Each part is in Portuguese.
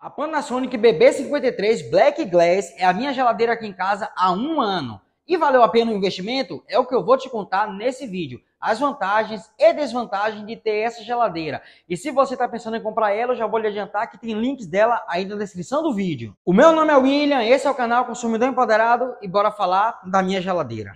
A Panasonic BB53 Black Glass é a minha geladeira aqui em casa há um ano. E valeu a pena o investimento? É o que eu vou te contar nesse vídeo. As vantagens e desvantagens de ter essa geladeira. E se você está pensando em comprar ela, eu já vou lhe adiantar que tem links dela aí na descrição do vídeo. O meu nome é William, esse é o canal Consumidor Empoderado e bora falar da minha geladeira.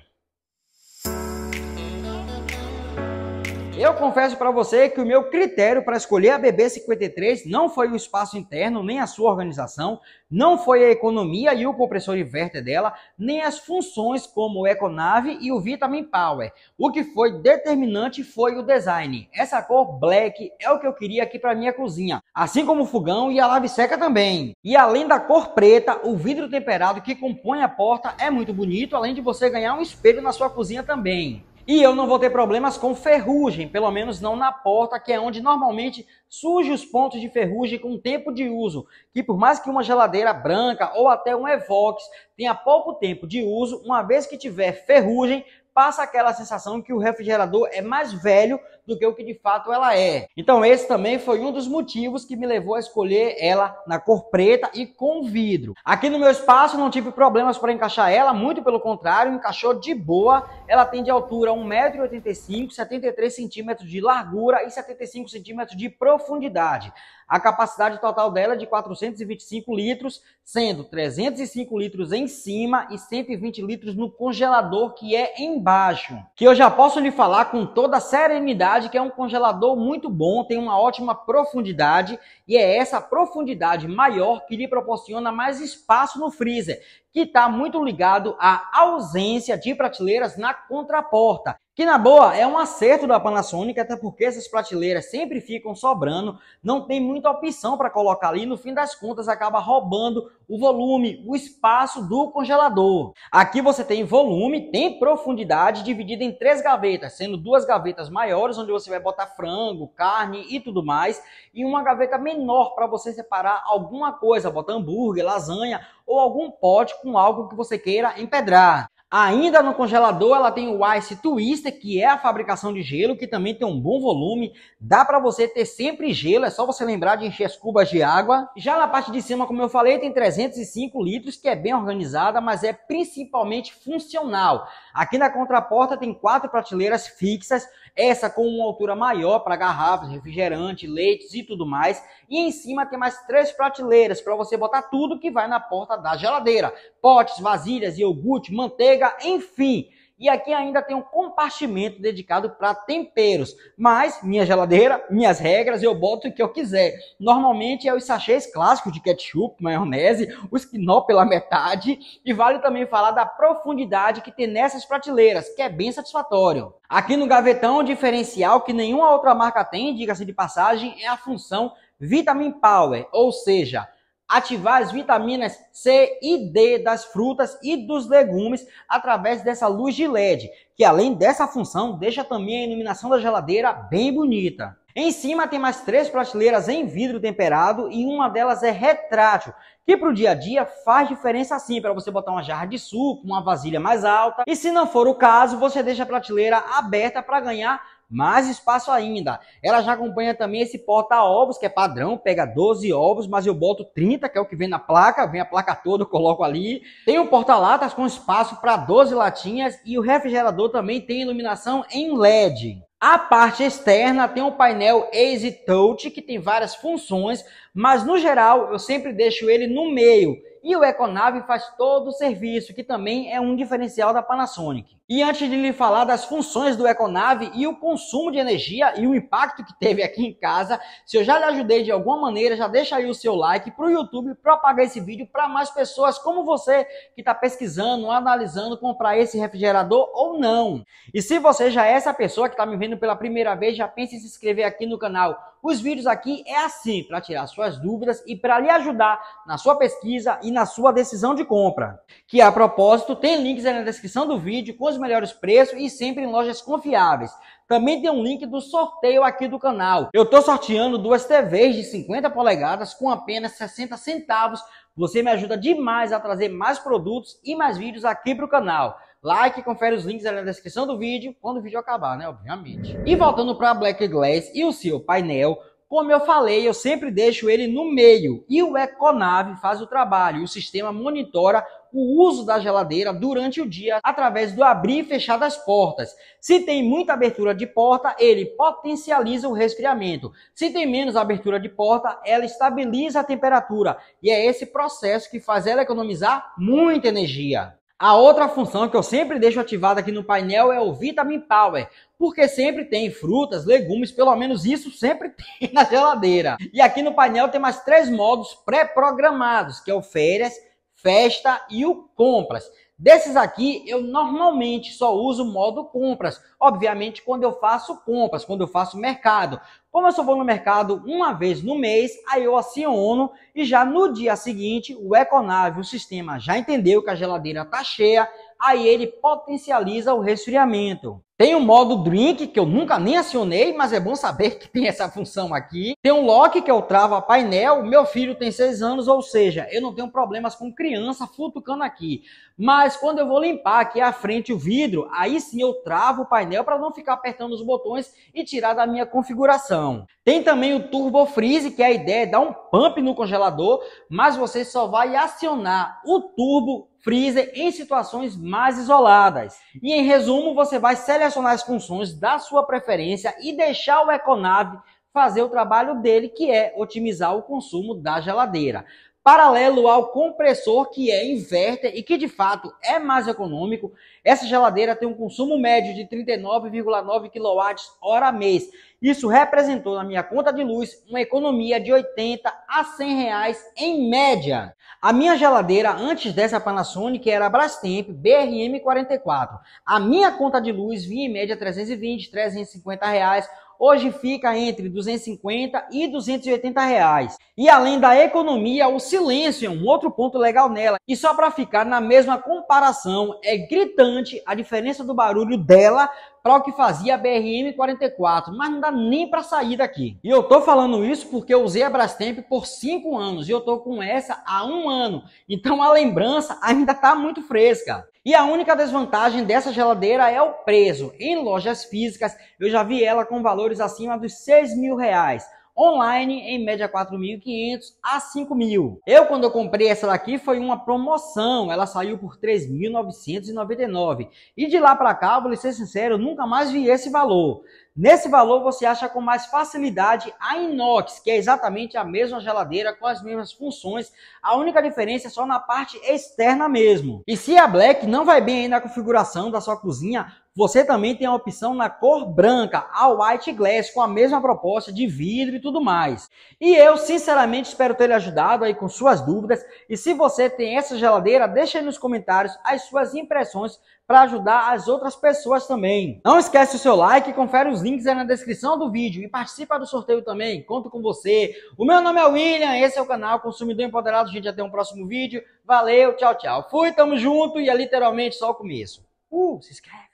Eu confesso para você que o meu critério para escolher a BB53 não foi o espaço interno, nem a sua organização, não foi a economia e o compressor inverter dela, nem as funções como o Econave e o Vitamin Power. O que foi determinante foi o design. Essa cor black é o que eu queria aqui para minha cozinha, assim como o fogão e a lave seca também. E além da cor preta, o vidro temperado que compõe a porta é muito bonito, além de você ganhar um espelho na sua cozinha também. E eu não vou ter problemas com ferrugem, pelo menos não na porta, que é onde normalmente surgem os pontos de ferrugem com tempo de uso, que por mais que uma geladeira branca ou até um Evox tenha pouco tempo de uso, uma vez que tiver ferrugem, passa aquela sensação que o refrigerador é mais velho do que o que de fato ela é. Então esse também foi um dos motivos que me levou a escolher ela na cor preta e com vidro. Aqui no meu espaço não tive problemas para encaixar ela, muito pelo contrário, encaixou de boa. Ela tem de altura 1,85m, 73 centímetros de largura e 75 centímetros de profundidade. A capacidade total dela é de 425 litros, sendo 305 litros em cima e 120 litros no congelador, que é embaixo. Que eu já posso lhe falar com toda a serenidade que é um congelador muito bom, tem uma ótima profundidade e é essa profundidade maior que lhe proporciona mais espaço no freezer, que está muito ligado à ausência de prateleiras na contraporta. Que na boa é um acerto da Panasonic, até porque essas prateleiras sempre ficam sobrando, não tem muita opção para colocar ali, no fim das contas acaba roubando o volume, o espaço do congelador. Aqui você tem volume, tem profundidade dividida em três gavetas, sendo duas gavetas maiores onde você vai botar frango, carne e tudo mais, e uma gaveta menor para você separar alguma coisa, botar hambúrguer, lasanha ou algum pote com algo que você queira empedrar. Ainda no congelador, ela tem o Ice Twister, que é a fabricação de gelo, que também tem um bom volume. Dá para você ter sempre gelo, é só você lembrar de encher as cubas de água. Já na parte de cima, como eu falei, tem 305 litros, que é bem organizada, mas é principalmente funcional. Aqui na contraporta tem quatro prateleiras fixas, essa com uma altura maior para garrafas, refrigerante, leites e tudo mais. E em cima tem mais três prateleiras para você botar tudo que vai na porta da geladeira. Potes, vasilhas, iogurte, manteiga, chega enfim. E aqui ainda tem um compartimento dedicado para temperos. Mas minha geladeira, minhas regras, eu boto o que eu quiser. Normalmente é os sachês clássicos de ketchup, maionese, os quinó pela metade. E vale também falar da profundidade que tem nessas prateleiras, que é bem satisfatório. Aqui no gavetão, o diferencial que nenhuma outra marca tem, diga-se de passagem, é a função Vitamin Power, ou seja, ativar as vitaminas C e D das frutas e dos legumes através dessa luz de LED, que além dessa função, deixa também a iluminação da geladeira bem bonita. Em cima tem mais três prateleiras em vidro temperado e uma delas é retrátil, que para o dia a dia faz diferença sim, para você botar uma jarra de suco, uma vasilha mais alta. E se não for o caso, você deixa a prateleira aberta para ganhar mais espaço ainda. Ela já acompanha também esse porta-ovos, que é padrão, pega 12 ovos, mas eu boto 30, que é o que vem na placa, vem a placa toda, eu coloco ali. Tem o porta-latas com espaço para 12 latinhas e o refrigerador também tem iluminação em LED. A parte externa tem um painel Easy Touch que tem várias funções, mas no geral eu sempre deixo ele no meio. E o Econave faz todo o serviço, que também é um diferencial da Panasonic. E antes de lhe falar das funções do Econave e o consumo de energia e o impacto que teve aqui em casa, se eu já lhe ajudei de alguma maneira, já deixa aí o seu like para o YouTube propagar esse vídeo para mais pessoas como você que está pesquisando, analisando comprar esse refrigerador ou não. E se você já é essa pessoa que está me vendo pela primeira vez, já pense em se inscrever aqui no canal. Os vídeos aqui é assim para tirar suas dúvidas e para lhe ajudar na sua pesquisa e na sua decisão de compra. Que a propósito, tem links aí na descrição do vídeo com os melhores preços e sempre em lojas confiáveis. Também tem um link do sorteio aqui do canal. Eu estou sorteando duas TVs de 50 polegadas com apenas 60 centavos. Você me ajuda demais a trazer mais produtos e mais vídeos aqui para o canal. Like, confere os links ali na descrição do vídeo, quando o vídeo acabar, né? Obviamente. E voltando para a Black Glass e o seu painel, como eu falei, eu sempre deixo ele no meio e o Econave faz o trabalho. O sistema monitora o uso da geladeira durante o dia através do abrir e fechar das portas. Se tem muita abertura de porta, ele potencializa o resfriamento. Se tem menos abertura de porta, ela estabiliza a temperatura. E é esse processo que faz ela economizar muita energia. A outra função que eu sempre deixo ativada aqui no painel é o Vitamin Power, porque sempre tem frutas, legumes, pelo menos isso sempre tem na geladeira. E aqui no painel tem mais três modos pré-programados, que é o férias, festa e o compras. Desses aqui, eu normalmente só uso o modo compras. Obviamente, quando eu faço compras, quando eu faço mercado. Como eu só vou no mercado uma vez no mês, aí eu aciono e já no dia seguinte, o Econave, o sistema, já entendeu que a geladeira está cheia, aí ele potencializa o resfriamento. Tem o modo drink, que eu nunca nem acionei, mas é bom saber que tem essa função aqui. Tem um lock que eu travo a painel. Meu filho tem 6 anos, ou seja, eu não tenho problemas com criança futucando aqui. Mas mas quando eu vou limpar aqui à frente o vidro, aí sim eu travo o painel para não ficar apertando os botões e tirar da minha configuração. Tem também o Turbo Freeze, que a ideia é dar um pump no congelador, mas você só vai acionar o turbo freezer em situações mais isoladas. E em resumo, você vai selecionar as funções da sua preferência e deixar o Econave fazer o trabalho dele, que é otimizar o consumo da geladeira paralelo ao compressor que é inverter e que de fato é mais econômico. Essa geladeira tem um consumo médio de 39,9 kWh mês. Isso representou na minha conta de luz uma economia de 80 a 100 reais em média. A minha geladeira antes dessa Panasonic era a Brastemp BRM44. A minha conta de luz vinha em média 320, 350 reais hoje fica entre 250 e 280 reais. E além da economia, o silêncio é um outro ponto legal nela. E só para ficar na mesma comparação, é gritante a diferença do barulho dela para o que fazia a BRM 44, mas não dá nem para sair daqui. E eu tô falando isso porque eu usei a Brastemp por 5 anos e eu tô com essa há um ano. Então a lembrança ainda tá muito fresca. E a única desvantagem dessa geladeira é o preço. Em lojas físicas, eu já vi ela com valores acima dos 6 mil reais online em média 4.500 a 5.000. Eu quando eu comprei essa daqui foi uma promoção, ela saiu por 3.999 e de lá para cá, vou ser sincero, nunca mais vi esse valor. Nesse valor você acha com mais facilidade a inox, que é exatamente a mesma geladeira com as mesmas funções, a única diferença é só na parte externa mesmo. E se a black não vai bem aí na configuração da sua cozinha, você também tem a opção na cor branca, a White Glass, com a mesma proposta de vidro e tudo mais. E eu, sinceramente, espero ter lhe ajudado aí com suas dúvidas. E se você tem essa geladeira, deixa aí nos comentários as suas impressões para ajudar as outras pessoas também. Não esquece o seu like, confere os links aí na descrição do vídeo e participa do sorteio também. Conto com você. O meu nome é William, esse é o canal Consumidor Empoderado. A gente até um próximo vídeo. Valeu, tchau, tchau. Fui, tamo junto e é literalmente só o começo. Uh, se inscreve.